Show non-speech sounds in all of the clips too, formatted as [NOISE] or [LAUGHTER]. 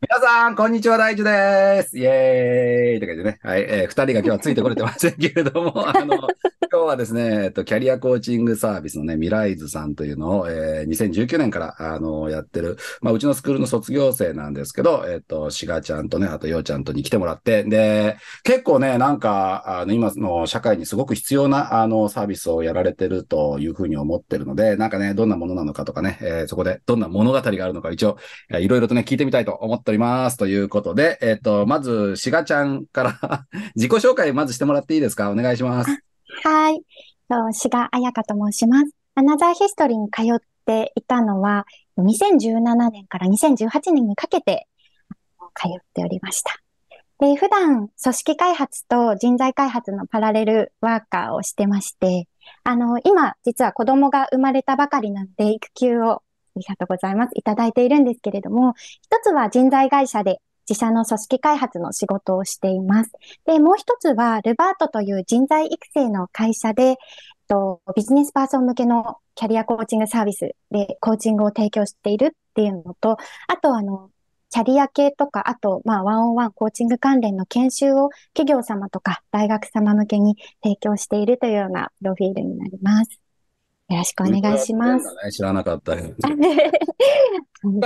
皆さん、こんにちは、大樹です。イェーイとか言ってね、はい、えー、二人が今日はついてこれてませんけれども、あの、今日はですね、えっと、キャリアコーチングサービスのね、ミライズさんというのを、えー、2019年から、あの、やってる、まあ、うちのスクールの卒業生なんですけど、えっと、シガちゃんとね、あとようちゃんとに来てもらって、で、結構ね、なんか、あの、今の社会にすごく必要な、あの、サービスをやられてるというふうに思ってるので、なんかね、どんなものなのかとかね、えー、そこでどんな物語があるのか、一応、いろいろとね、聞いてみたいと思っております。ということで、えっと、まず、シガちゃんから [LAUGHS] 自己紹介まずしてもらっていいですかお願いします。はい。志賀彩香と申します。アナザーヒストリーに通っていたのは、2017年から2018年にかけて通っておりました。で普段、組織開発と人材開発のパラレルワーカーをしてまして、あの、今、実は子供が生まれたばかりなので、育休をありがとうございます。いただいているんですけれども、一つは人材会社で自社の組織開発の仕事をしています。で、もう一つは、ルバートという人材育成の会社で、と、ビジネスパーソン向けのキャリアコーチングサービスでコーチングを提供しているっていうのと、あとあの、キャリア系とか、あと、まあ、ワンオンワンコーチング関連の研修を企業様とか大学様向けに提供しているというようなプロフィールになります。よろしくお願いします。ね、知らなかった。ゃ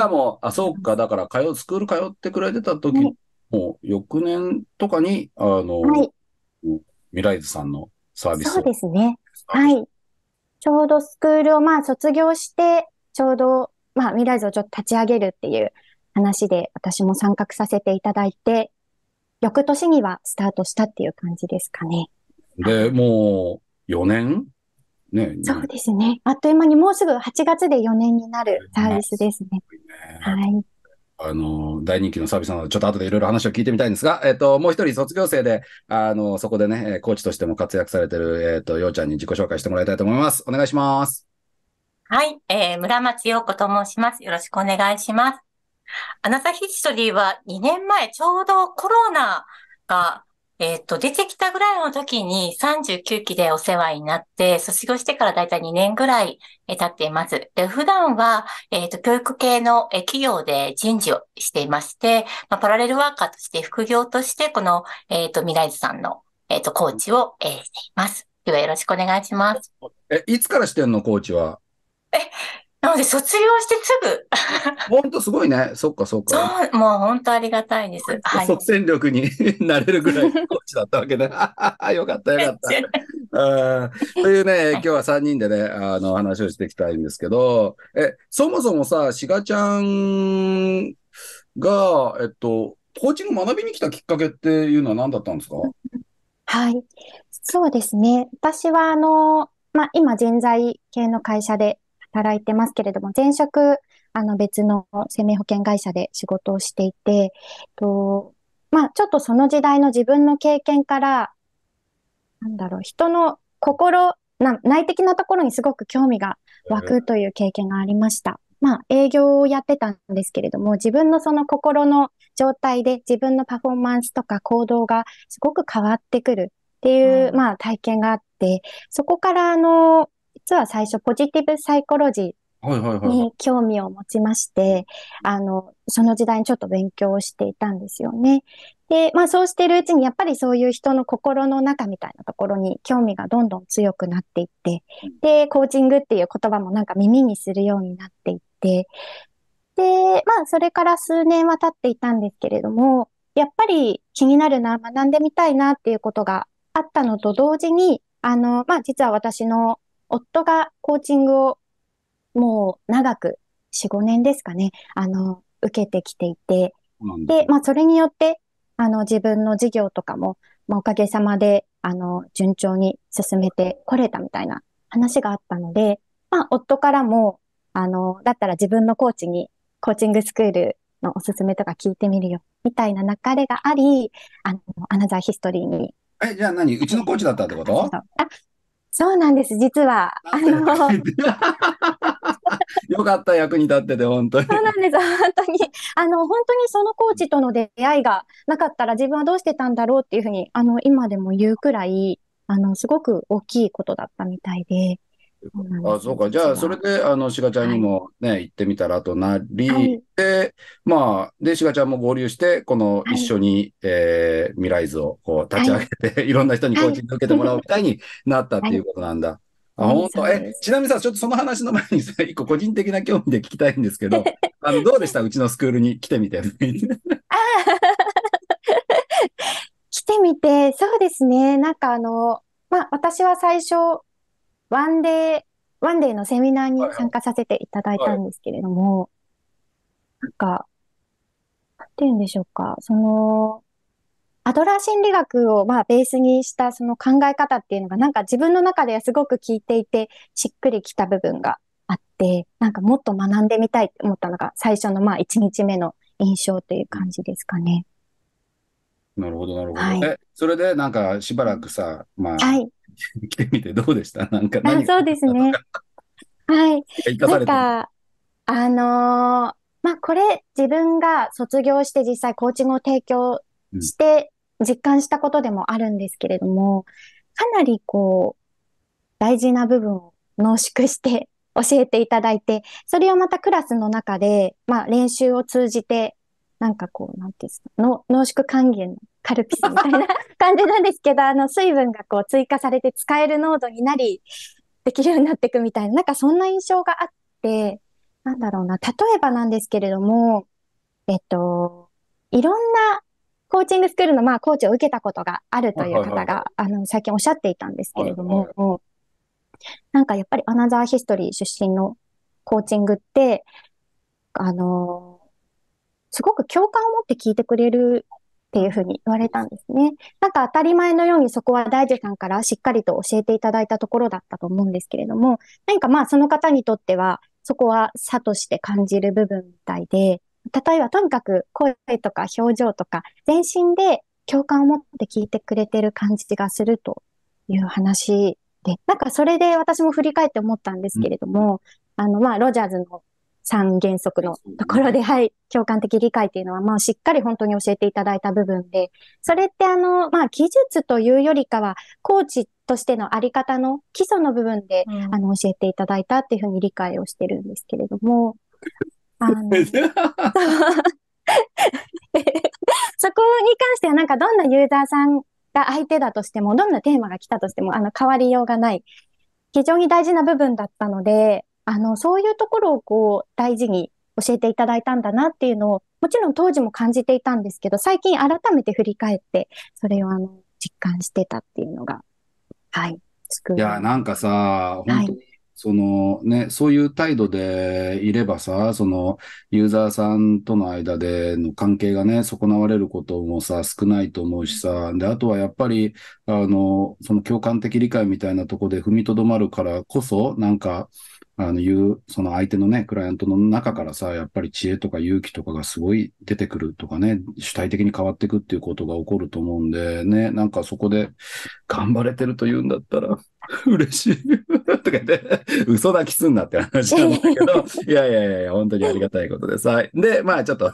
あも、う、あ、そうか、だから、通、スクール通ってくれてた時、はい、もう、翌年とかに、あの、はい、ミライズさんのサービス。そうですね。はい。ちょうどスクールを、まあ、卒業して、ちょうど、まあ、ミライズをちょっと立ち上げるっていう話で、私も参画させていただいて、翌年にはスタートしたっていう感じですかね。で、もう、4年ね。そうですね。あっという間にもうすぐ8月で4年になるサービスですね。はい。あの、大人気のサービスなので、ちょっと後でいろいろ話を聞いてみたいんですが、えっと、もう一人卒業生で、あの、そこでね、コーチとしても活躍されてる、えっと、ようちゃんに自己紹介してもらいたいと思います。お願いします。はい、えー、村松洋子と申します。よろしくお願いします。アナザヒストリーは2年前、ちょうどコロナがえっ、と、出てきたぐらいの時に39期でお世話になって、卒業してからだいたい2年ぐらい経っています。で普段は、えっ、ー、と、教育系の企業で人事をしていまして、まあ、パラレルワーカーとして副業として、この、えっ、ー、と、未来図さんの、えっ、と、コーチを、えしています。ではよろしくお願いします。え、いつからしてんの、コーチは。え、なので、卒業してすぐ。[LAUGHS] 本当すごいね。そっかそっか。そう、もう本当ありがたいです。[LAUGHS] はい。即戦力に [LAUGHS] なれるぐらいコーチだったわけね。よかったよかった。というね、今日は3人でね、あの、話をしていきたいんですけど、え、そもそもさ、しがちゃんが、えっと、コーチング学びに来たきっかけっていうのは何だったんですかはい。そうですね。私は、あの、まあ、今、人材系の会社で働いてますけれども、前職、あの別の生命保険会社で仕事をしていて、とまあ、ちょっとその時代の自分の経験から、なんだろう、人の心な、内的なところにすごく興味が湧くという経験がありました。まあ、営業をやってたんですけれども、自分のその心の状態で自分のパフォーマンスとか行動がすごく変わってくるっていう、まあ、体験があって、そこから、あの、実は最初ポジティブサイコロジーに興味を持ちまして、あの、その時代にちょっと勉強をしていたんですよね。で、まあそうしてるうちにやっぱりそういう人の心の中みたいなところに興味がどんどん強くなっていって、で、コーチングっていう言葉もなんか耳にするようになっていって、で、まあそれから数年は経っていたんですけれども、やっぱり気になるな、学んでみたいなっていうことがあったのと同時に、あの、まあ、実は私の夫がコーチングをもう長く、4、5年ですかね、あの、受けてきていて、で、まあ、それによって、あの、自分の事業とかも、まあ、おかげさまで、あの、順調に進めてこれたみたいな話があったので、まあ、夫からも、あの、だったら自分のコーチに、コーチングスクールのおすすめとか聞いてみるよ、みたいな流れがあり、あの、アナザーヒストリーに。え、じゃあ何うちのコーチだったってことあ、そうなんです、実は。あの [LAUGHS] よかった、役に立ってて、本当に。そうなんです、[LAUGHS] 本当に。あの、本当にそのコーチとの出会いがなかったら、自分はどうしてたんだろうっていうふうに、あの、今でも言うくらい、あの、すごく大きいことだったみたいで。あ、そうか。じゃあ、それで、あの、しがちゃんにもね、行ってみたらとなり、はいで、まあ、で、しがちゃんも合流して、この一緒に、はい、えー、未来図をこう立ち上げて、はい、いろんな人にコーチング受けてもらうみたいになったっていうことなんだ。あ、本当え、ちなみにさ、ちょっとその話の前にさ、一個個人的な興味で聞きたいんですけど、あの、どうでしたうちのスクールに来てみて。あ [LAUGHS] 来てみて、そうですね。なんかあの、まあ、私は最初、ワンデー、ワンデーのセミナーに参加させていただいたんですけれども、はいはい、なんか、なんて言うんでしょうか、その、アドラー心理学をまあベースにしたその考え方っていうのがなんか自分の中ではすごく効いていてしっくりきた部分があって、なんかもっと学んでみたいって思ったのが最初のまあ1日目の印象という感じですかね。なるほど、なるほど。え、それでなんかしばらくさ、まあ、はい。来てみてどうでした [LAUGHS] なんかあ、何そうですね。[LAUGHS] はい。生かなんれてるか、あのーまあ、これ自分が卒業して実際コーチングを提供して実感したことでもあるんですけれども、かなりこう、大事な部分を濃縮して教えていただいて、それをまたクラスの中で、まあ、練習を通じてなんかこう、なんていうんですか、の濃縮還元のカルピスみたいな [LAUGHS] 感じなんですけど、あの、水分がこう追加されて使える濃度になり、できるようになっていくみたいな、なんかそんな印象があって、なんだろうな、例えばなんですけれども、えっと、いろんなコーチングスクールの、まあ、コーチを受けたことがあるという方が、あの、最近おっしゃっていたんですけれども、はいはいなんかやっぱりアナザーヒストリー出身のコーチングって、あのすごく共感を持って聞いてくれるっていうふうに言われたんですね。なんか当たり前のようにそこは大事さんからしっかりと教えていただいたところだったと思うんですけれども、何かまあその方にとってはそこは差として感じる部分みたいで、例えばとにかく声とか表情とか全身で共感を持って聞いてくれてる感じがするという話で、なんかそれで私も振り返って思ったんですけれども、うん、あのまあロジャーズの三原則のところで、はい、共感的理解っていうのは、まあ、しっかり本当に教えていただいた部分で、それってあの、まあ、技術というよりかは、コーチとしてのあり方の基礎の部分で、うん、あの、教えていただいたっていうふうに理解をしてるんですけれども、あの、[LAUGHS] そこに関してはなんかどんなユーザーさんが相手だとしても、どんなテーマが来たとしても、あの、変わりようがない、非常に大事な部分だったので、あの、そういうところをこう、大事に教えていただいたんだなっていうのを、もちろん当時も感じていたんですけど、最近改めて振り返って、それをあの、実感してたっていうのが、はい。いや、なんかさ、本当に、はい、そのね、そういう態度でいればさ、そのユーザーさんとの間での関係がね、損なわれることもさ、少ないと思うしさ、で、あとはやっぱり、あの、その共感的理解みたいなとこで踏みとどまるからこそ、なんか、あの、言う、その相手のね、クライアントの中からさ、やっぱり知恵とか勇気とかがすごい出てくるとかね、主体的に変わっていくっていうことが起こると思うんで、ね、なんかそこで、頑張れてると言うんだったら、[LAUGHS] 嬉しい。[LAUGHS] とか言って、嘘泣きすんなって話なんだけど、いやいやいや、本当にありがたいことです。はい。で、まあちょっと、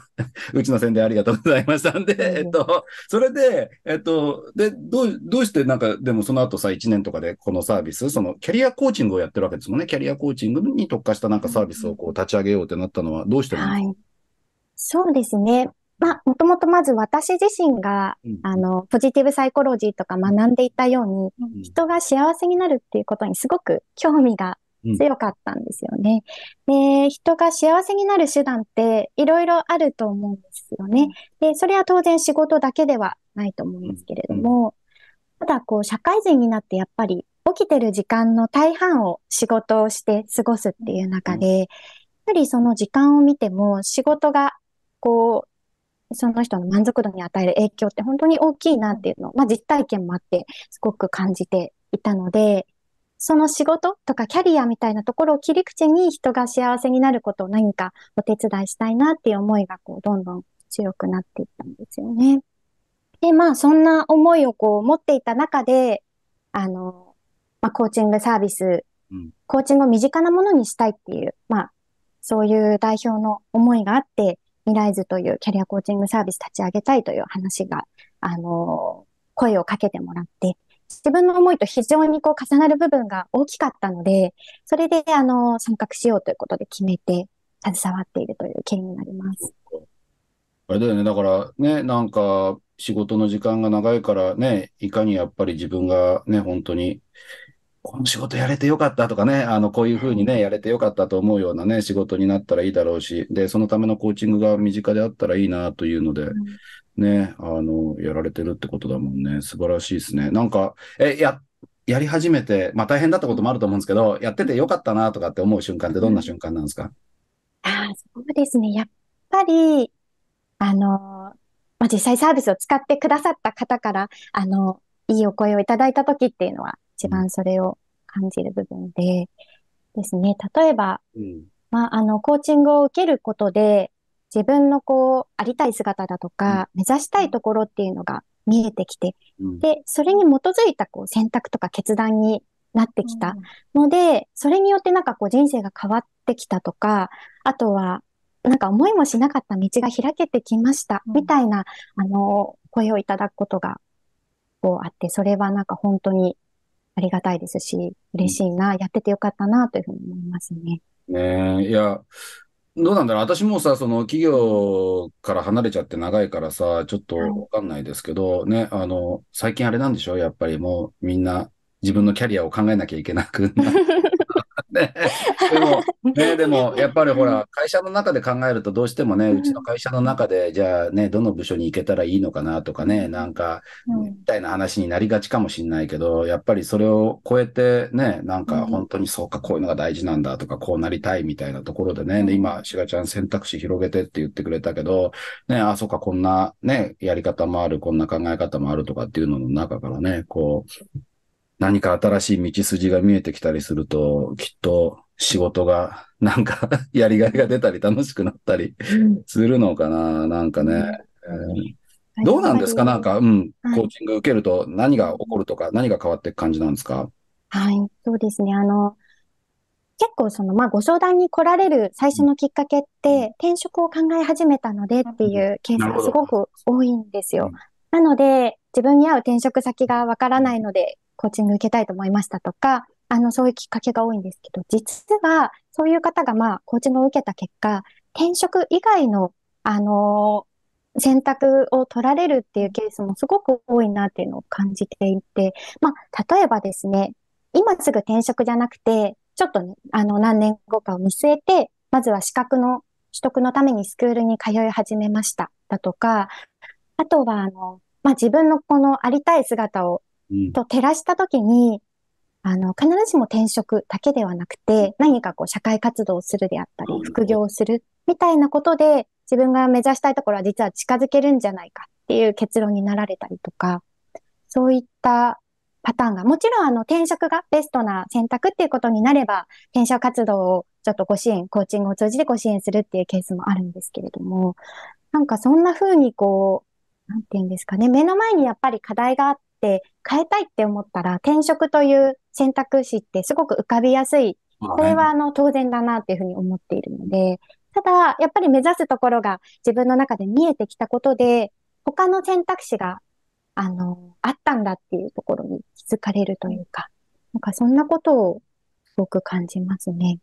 うちの宣伝ありがとうございましたんで、えっと、それで、えっと、で、どう、どうしてなんか、でもその後さ、1年とかでこのサービス、そのキャリアコーチングをやってるわけですもんね。キャリアコーチングに特化したなんかサービスをこう立ち上げようってなったのは、どうしてなんですか、はいそうですね。まあ、もともとまず私自身が、うん、あの、ポジティブサイコロジーとか学んでいたように、うん、人が幸せになるっていうことにすごく興味が強かったんですよね。うん、で、人が幸せになる手段っていろいろあると思うんですよね。で、それは当然仕事だけではないと思うんですけれども、ただこう、社会人になってやっぱり起きてる時間の大半を仕事をして過ごすっていう中で、やっぱりその時間を見ても仕事がこう、その人の満足度に与える影響って本当に大きいなっていうのを、まあ、実体験もあって、すごく感じていたので、その仕事とかキャリアみたいなところを切り口に人が幸せになることを何かお手伝いしたいなっていう思いがこうどんどん強くなっていったんですよね。で、まあそんな思いをこう持っていた中で、あの、まあコーチングサービス、うん、コーチングを身近なものにしたいっていう、まあそういう代表の思いがあって、未来図というキャリアコーチングサービス立ち上げたいという話が、あの、声をかけてもらって、自分の思いと非常にこう重なる部分が大きかったので、それで、あの、参画しようということで決めて、携わっているという経緯になります。あれだよね、だからね、なんか仕事の時間が長いからね、いかにやっぱり自分がね、本当にこの仕事やれてよかったとかね、あの、こういうふうにね、やれてよかったと思うようなね、仕事になったらいいだろうし、で、そのためのコーチングが身近であったらいいなというので、ね、あの、やられてるってことだもんね。素晴らしいですね。なんか、え、や、やり始めて、まあ大変だったこともあると思うんですけど、やっててよかったなとかって思う瞬間ってどんな瞬間なんですか、うん、ああ、そうですね。やっぱり、あの、まあ、実際サービスを使ってくださった方から、あの、いいお声をいただいた時っていうのは、一番それを感じる部分でですね、例えば、うん、まあ、あの、コーチングを受けることで、自分のこう、ありたい姿だとか、目指したいところっていうのが見えてきて、で、それに基づいたこう選択とか決断になってきたので、それによってなんかこう人生が変わってきたとか、あとは、なんか思いもしなかった道が開けてきました、みたいな、あの、声をいただくことが、こうあって、それはなんか本当にありがたいですし、嬉しいな、やっててよかったな、というふうに思いますね。ねえ、いや、どうなんだろう私もさ、その企業から離れちゃって長いからさ、ちょっとわかんないですけど、はい、ね、あの、最近あれなんでしょやっぱりもうみんな自分のキャリアを考えなきゃいけなくな [LAUGHS] [LAUGHS] ね。でも、ね、でもやっぱりほら、会社の中で考えるとどうしてもね、うちの会社の中で、じゃあね、どの部署に行けたらいいのかなとかね、なんか、みたいな話になりがちかもしれないけど、やっぱりそれを超えてね、なんか本当にそうか、こういうのが大事なんだとか、こうなりたいみたいなところでね、で今、しがちゃん選択肢広げてって言ってくれたけど、ね、あ、そうか、こんなね、やり方もある、こんな考え方もあるとかっていうのの中からね、こう、何か新しい道筋が見えてきたりすると、きっと仕事が [LAUGHS] なんかやりがいが出たり楽しくなったりするのかな、なんかね。えー、どうなんですかなんか、うん、コーチング受けると何が起こるとか、何が変わっていく感じなんですかはい、そうですね。あの、結構その、まあ、ご相談に来られる最初のきっかけって、転職を考え始めたのでっていうケースがすごく多いんですよ。なので、自分に合う転職先がわからないので、コーチング受けたいと思いましたとか、あの、そういうきっかけが多いんですけど、実は、そういう方が、まあ、コーチングを受けた結果、転職以外の、あのー、選択を取られるっていうケースもすごく多いなっていうのを感じていて、まあ、例えばですね、今すぐ転職じゃなくて、ちょっとね、あの、何年後かを見据えて、まずは資格の取得のためにスクールに通い始めましただとか、あとは、あの、まあ、自分のこのありたい姿をと照らしたときに、あの、必ずしも転職だけではなくて、何かこう、社会活動をするであったり、副業をするみたいなことで、自分が目指したいところは実は近づけるんじゃないかっていう結論になられたりとか、そういったパターンが、もちろんあの、転職がベストな選択っていうことになれば、転職活動をちょっとご支援、コーチングを通じてご支援するっていうケースもあるんですけれども、なんかそんな風にこう、なんて言うんですかね、目の前にやっぱり課題があっって変えたいって思ったら転職という選択肢ってすごく浮かびやすい。これはあの当然だなっていうふうに思っているので、ただやっぱり目指すところが自分の中で見えてきたことで、他の選択肢があの、あったんだっていうところに気づかれるというか、なんかそんなことをすごく感じますね。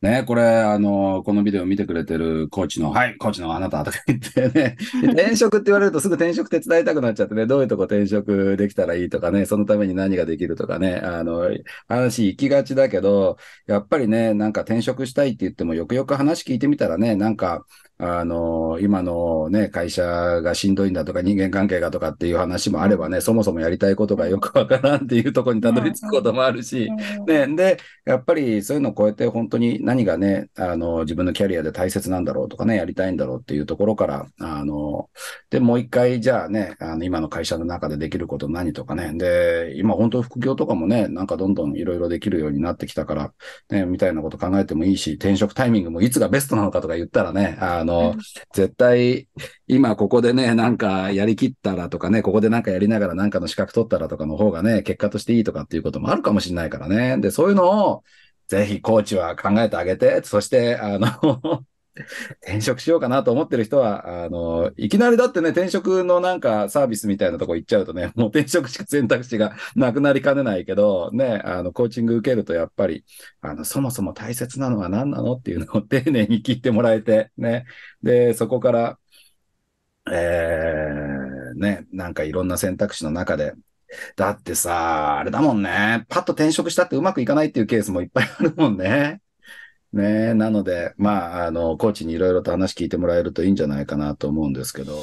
ね、これ、あの、このビデオ見てくれてるコーチの、はい、コーチのあなたとか言ってね、[LAUGHS] 転職って言われるとすぐ転職手伝いたくなっちゃってね、どういうとこ転職できたらいいとかね、そのために何ができるとかね、あの、話行きがちだけど、やっぱりね、なんか転職したいって言っても、よくよく話聞いてみたらね、なんか、あの、今のね、会社がしんどいんだとか、人間関係がとかっていう話もあればね、そもそもやりたいことがよくわからんっていうとこにたどり着くこともあるし、ね、で、やっぱりそういうのを超えて本当に何がね、あの、自分のキャリアで大切なんだろうとかね、やりたいんだろうっていうところから、あの、で、もう一回、じゃあね、あの、今の会社の中でできること何とかね、で、今本当副業とかもね、なんかどんどんいろいろできるようになってきたから、ね、みたいなこと考えてもいいし、転職タイミングもいつがベストなのかとか言ったらね、あのの、絶対、今ここでね、なんかやりきったらとかね、ここでなんかやりながらなんかの資格取ったらとかの方がね、結果としていいとかっていうこともあるかもしれないからね。で、そういうのを、ぜひコーチは考えてあげて、そして、あの転職しようかなと思ってる人は、あの、いきなりだってね、転職のなんかサービスみたいなとこ行っちゃうとね、[LAUGHS] もう転職しか選択肢がなくなりかねないけど、ね、あの、コーチング受けるとやっぱり、あの、そもそも大切なのは何なのっていうのを [LAUGHS] 丁寧に聞いてもらえて、ね、で、そこから、えー、ね、なんかいろんな選択肢の中で、だってさ、あれだもんね。パッと転職したってうまくいかないっていうケースもいっぱいあるもんね。ねなので、まあ、あの、コーチにいろいろと話聞いてもらえるといいんじゃないかなと思うんですけど。